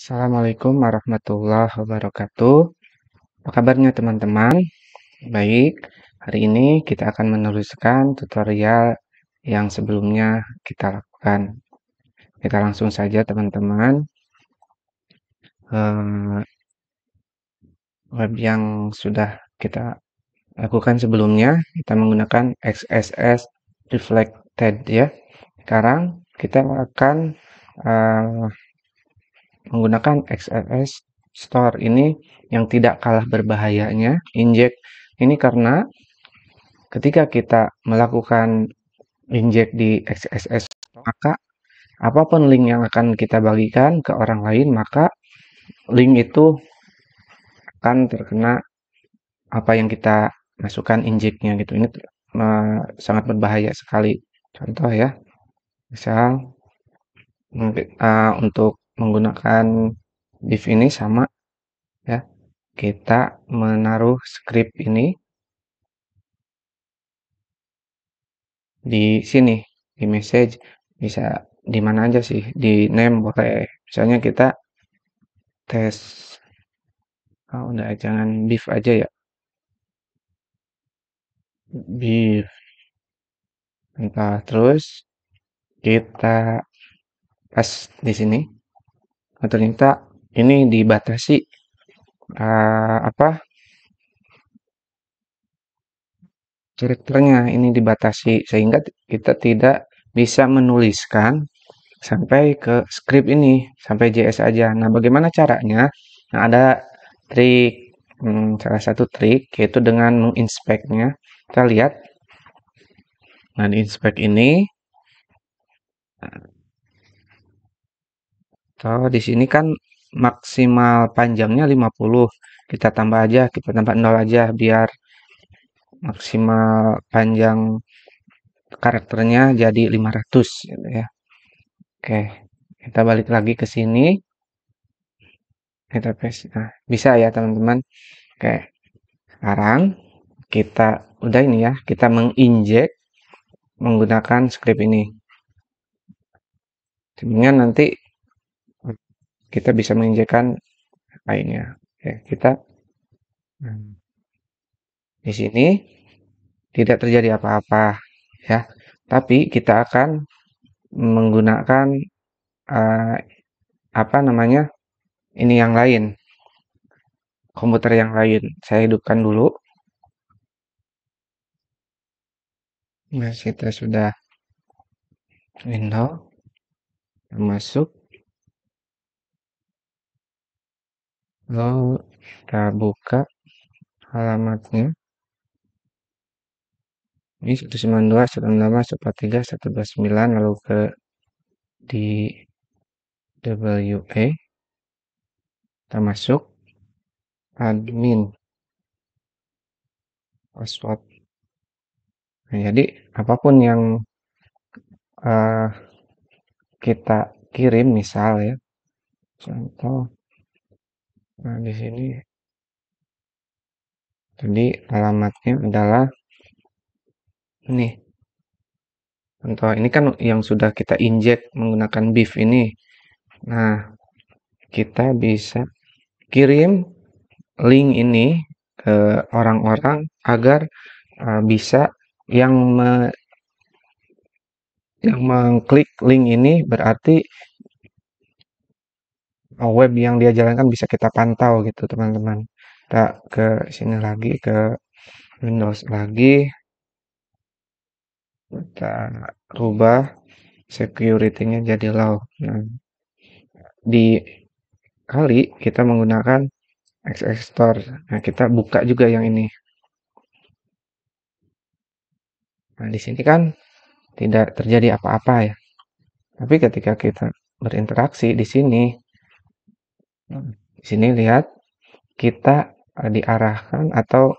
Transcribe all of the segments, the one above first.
Assalamualaikum warahmatullahi wabarakatuh. Apa kabarnya teman-teman? Baik, hari ini kita akan meneruskan tutorial yang sebelumnya kita lakukan. Kita langsung saja teman-teman. Eh, web yang sudah kita lakukan sebelumnya, kita menggunakan XSS Reflected ya. Sekarang kita akan uh, menggunakan XSS Store ini yang tidak kalah berbahayanya inject ini karena ketika kita melakukan inject di XSS maka apapun link yang akan kita bagikan ke orang lain maka link itu akan terkena apa yang kita masukkan injeknya gitu ini sangat berbahaya sekali contoh ya misal eh, untuk menggunakan div ini sama ya kita menaruh script ini di sini di message bisa di mana aja sih di name boleh misalnya kita tes oh, udah jangan div aja ya div entah terus kita pas di sini nah, ternyata ini dibatasi uh, apa karakternya ini dibatasi sehingga kita tidak bisa menuliskan sampai ke script ini sampai JS aja. Nah, bagaimana caranya? Nah, ada trik hmm, salah satu trik yaitu dengan menginspeknya. Kita lihat. Nah, di inspect ini Kalau di sini kan maksimal panjangnya 50. Kita tambah aja, kita tambah 0 aja biar maksimal panjang karakternya jadi 500 gitu ya. Oke, kita balik lagi ke sini. Kita paste. Nah, bisa ya teman-teman. Oke. Sekarang kita udah ini ya, kita menginjek menggunakan script ini. Sebenarnya nanti kita bisa menginjakan lainnya. Oke, ya, kita hmm, di sini tidak terjadi apa-apa ya, tapi kita akan menggunakan uh, apa namanya ini yang lain komputer yang lain saya hidupkan dulu nah kita sudah window masuk Lalu kita buka alamatnya. Ini 192, 168, 143, 129, lalu ke di WA. Kita masuk admin password. Nah, jadi apapun yang uh, kita kirim misal ya, contoh Nah, di sini jadi alamatnya adalah ini. Contoh ini kan yang sudah kita injek menggunakan beef ini. Nah, kita bisa kirim link ini ke orang-orang agar uh, bisa yang me, yang mengklik link ini berarti Oh, web yang dia jalankan bisa kita pantau gitu teman-teman kita ke sini lagi ke Windows lagi kita rubah security-nya jadi low nah, di kali kita menggunakan XX Store nah kita buka juga yang ini nah di sini kan tidak terjadi apa-apa ya tapi ketika kita berinteraksi di sini Hmm. Di sini lihat kita eh, diarahkan atau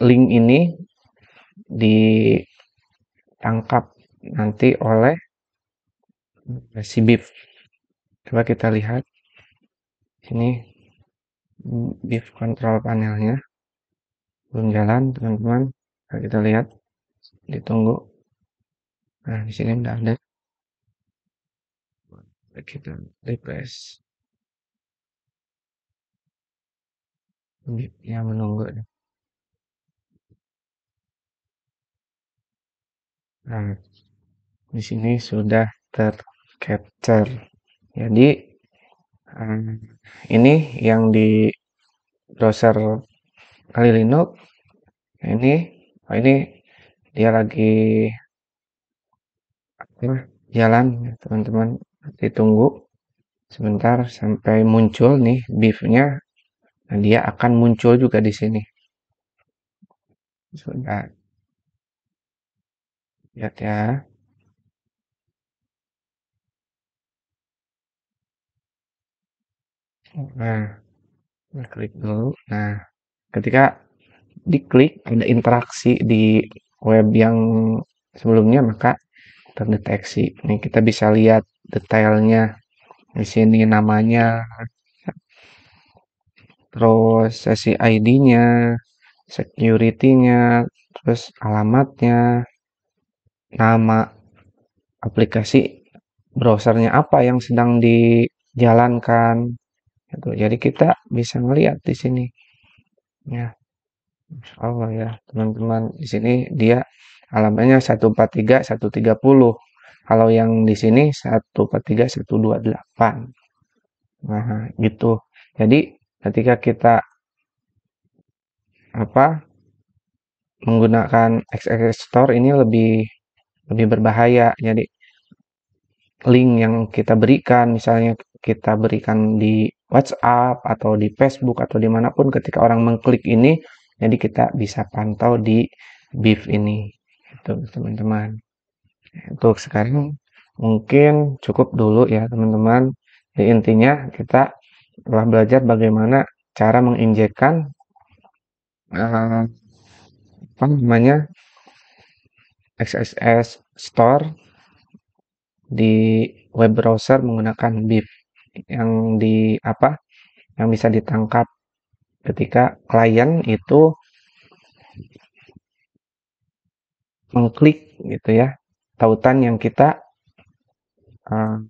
link ini ditangkap nanti oleh si BIF. Coba kita lihat ini BIF control panelnya belum jalan teman-teman. kita lihat ditunggu. Nah di sini udah ada. Kita refresh. yang menunggu nah di sini sudah tercapture jadi ini yang di browser kali Linux ini oh ini dia lagi jalan teman-teman ditunggu sebentar sampai muncul nih beefnya Nah, dia akan muncul juga di sini. Sudah. Lihat ya. Nah, klik dulu. Nah, ketika diklik ada interaksi di web yang sebelumnya maka terdeteksi. Nih kita bisa lihat detailnya di sini namanya, terus sesi ID-nya, security-nya, terus alamatnya, nama aplikasi browsernya apa yang sedang dijalankan. Gitu. Jadi kita bisa melihat di sini. Ya. Masya Allah ya, teman-teman. Di sini dia alamatnya 143 130. Kalau yang di sini 143 128. Nah, gitu. Jadi ketika kita apa menggunakan XX Store ini lebih lebih berbahaya. Jadi link yang kita berikan, misalnya kita berikan di WhatsApp atau di Facebook atau dimanapun, ketika orang mengklik ini, jadi kita bisa pantau di Beef ini, itu teman-teman. Untuk sekarang mungkin cukup dulu ya teman-teman. Jadi intinya kita telah belajar bagaimana cara menginjekkan uh, eh, apa namanya XSS Store di web browser menggunakan BIP yang di apa yang bisa ditangkap ketika klien itu mengklik gitu ya tautan yang kita uh,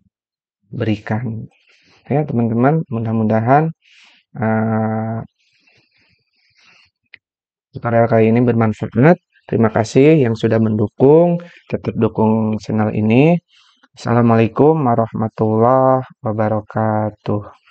berikan ya teman-teman mudah-mudahan uh, tutorial kali ini bermanfaat terima kasih yang sudah mendukung tetap dukung channel ini Assalamualaikum warahmatullahi wabarakatuh